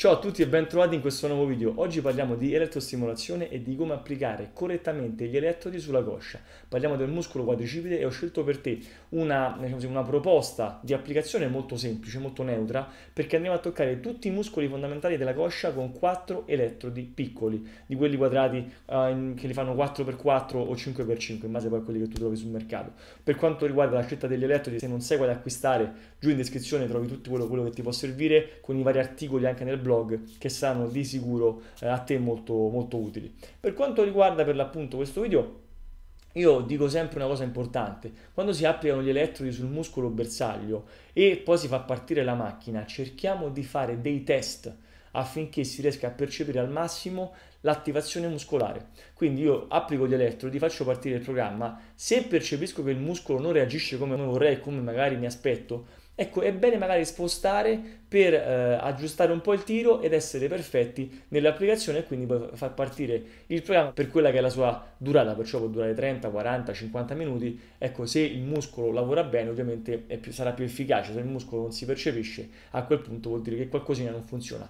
Ciao a tutti e bentrovati in questo nuovo video. Oggi parliamo di elettrostimolazione e di come applicare correttamente gli elettrodi sulla coscia. Parliamo del muscolo quadricipite e ho scelto per te una, diciamo, una, proposta di applicazione molto semplice, molto neutra, perché andiamo a toccare tutti i muscoli fondamentali della coscia con quattro elettrodi piccoli, di quelli quadrati eh, che li fanno 4x4 o 5x5, in base poi a quelli che tu trovi sul mercato. Per quanto riguarda la scelta degli elettrodi, se non sai quale acquistare, giù in descrizione trovi tutto quello, quello che ti può servire con i vari articoli anche nel blog blog che saranno di sicuro eh, a te molto, molto utili. Per quanto riguarda per l'appunto questo video, io dico sempre una cosa importante, quando si applicano gli elettrodi sul muscolo bersaglio e poi si fa partire la macchina, cerchiamo di fare dei test affinché si riesca a percepire al massimo l'attivazione muscolare. Quindi io applico gli elettrodi, faccio partire il programma, se percepisco che il muscolo non reagisce come vorrei, come magari mi aspetto, Ecco, è bene magari spostare per eh, aggiustare un po' il tiro ed essere perfetti nell'applicazione e quindi far partire il programma per quella che è la sua durata, perciò può durare 30, 40, 50 minuti. Ecco, se il muscolo lavora bene ovviamente più, sarà più efficace, se il muscolo non si percepisce a quel punto vuol dire che qualcosina non funziona.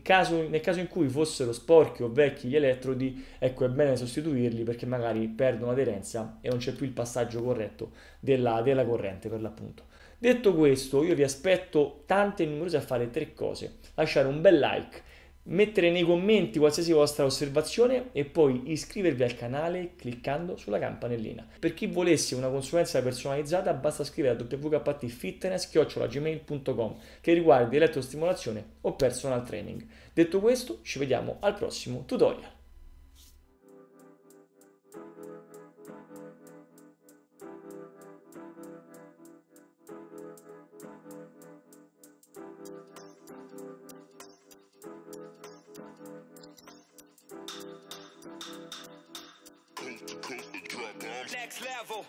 Caso, nel caso in cui fossero sporchi o vecchi gli elettrodi, ecco è bene sostituirli perché magari perdono aderenza e non c'è più il passaggio corretto della, della corrente per l'appunto. Detto questo, io vi aspetto tante e numerose a fare tre cose. Lasciare un bel like, mettere nei commenti qualsiasi vostra osservazione e poi iscrivervi al canale cliccando sulla campanellina. Per chi volesse una consulenza personalizzata basta scrivere a whtfitness.gmail.com che riguardi elettrostimolazione o personal training. Detto questo, ci vediamo al prossimo tutorial. Next level.